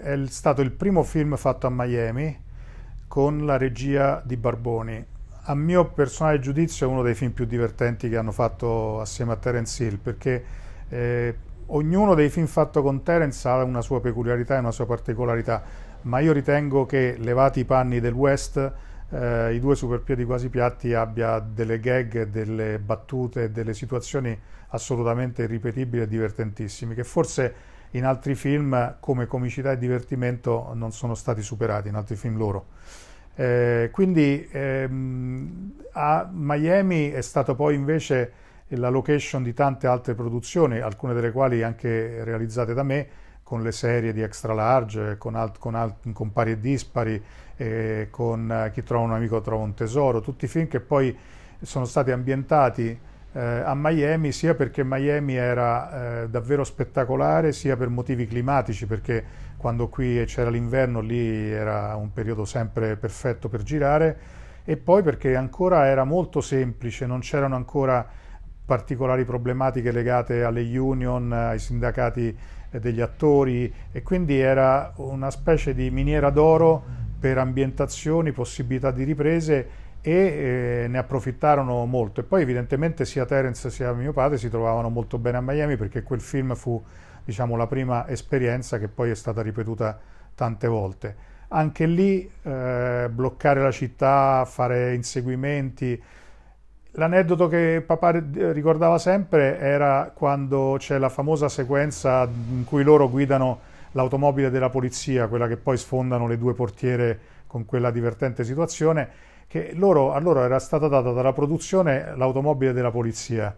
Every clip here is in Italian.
È stato il primo film fatto a Miami con la regia di Barboni. A mio personale giudizio è uno dei film più divertenti che hanno fatto assieme a Terence Hill perché eh, ognuno dei film fatto con Terence ha una sua peculiarità e una sua particolarità, ma io ritengo che levati i panni del West eh, i due superpiedi quasi piatti abbia delle gag, delle battute, delle situazioni assolutamente irripetibili e divertentissimi, che forse in altri film come comicità e divertimento non sono stati superati, in altri film loro. Eh, quindi ehm, a Miami è stata poi invece la location di tante altre produzioni, alcune delle quali anche realizzate da me, con le serie di Extra Large, con, alt, con, alt, con Pari e Dispari, eh, con eh, Chi trova un amico trova un tesoro, tutti i film che poi sono stati ambientati eh, a Miami sia perché Miami era eh, davvero spettacolare sia per motivi climatici perché quando qui c'era l'inverno lì era un periodo sempre perfetto per girare e poi perché ancora era molto semplice, non c'erano ancora particolari problematiche legate alle union, ai sindacati eh, degli attori e quindi era una specie di miniera d'oro per ambientazioni, possibilità di riprese e eh, ne approfittarono molto. E poi evidentemente sia Terence sia mio padre si trovavano molto bene a Miami perché quel film fu diciamo, la prima esperienza che poi è stata ripetuta tante volte. Anche lì eh, bloccare la città, fare inseguimenti. L'aneddoto che papà eh, ricordava sempre era quando c'è la famosa sequenza in cui loro guidano l'automobile della polizia, quella che poi sfondano le due portiere con quella divertente situazione che loro allora era stata data dalla produzione l'automobile della polizia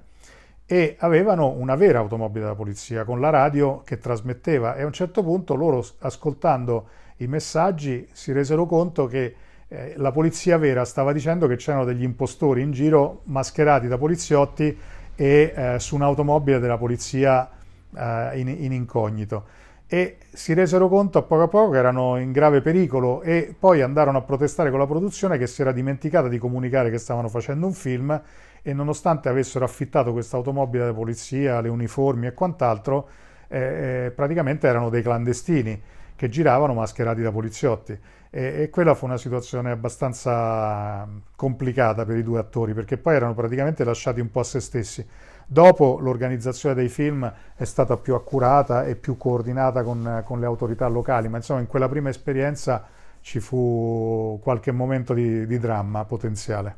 e avevano una vera automobile della polizia con la radio che trasmetteva e a un certo punto loro ascoltando i messaggi si resero conto che eh, la polizia vera stava dicendo che c'erano degli impostori in giro mascherati da poliziotti e eh, su un'automobile della polizia eh, in, in incognito e si resero conto a poco a poco che erano in grave pericolo e poi andarono a protestare con la produzione che si era dimenticata di comunicare che stavano facendo un film e nonostante avessero affittato questa automobile da polizia, le uniformi e quant'altro, eh, eh praticamente erano dei clandestini che giravano mascherati da poliziotti e, e, quella fu una situazione abbastanza mm, complicata per i due attori perché poi erano praticamente lasciati un po' a se stessi. Dopo l'organizzazione dei film è stata più accurata e più coordinata con, con le autorità locali, ma insomma in quella prima esperienza ci fu qualche momento di, di dramma potenziale.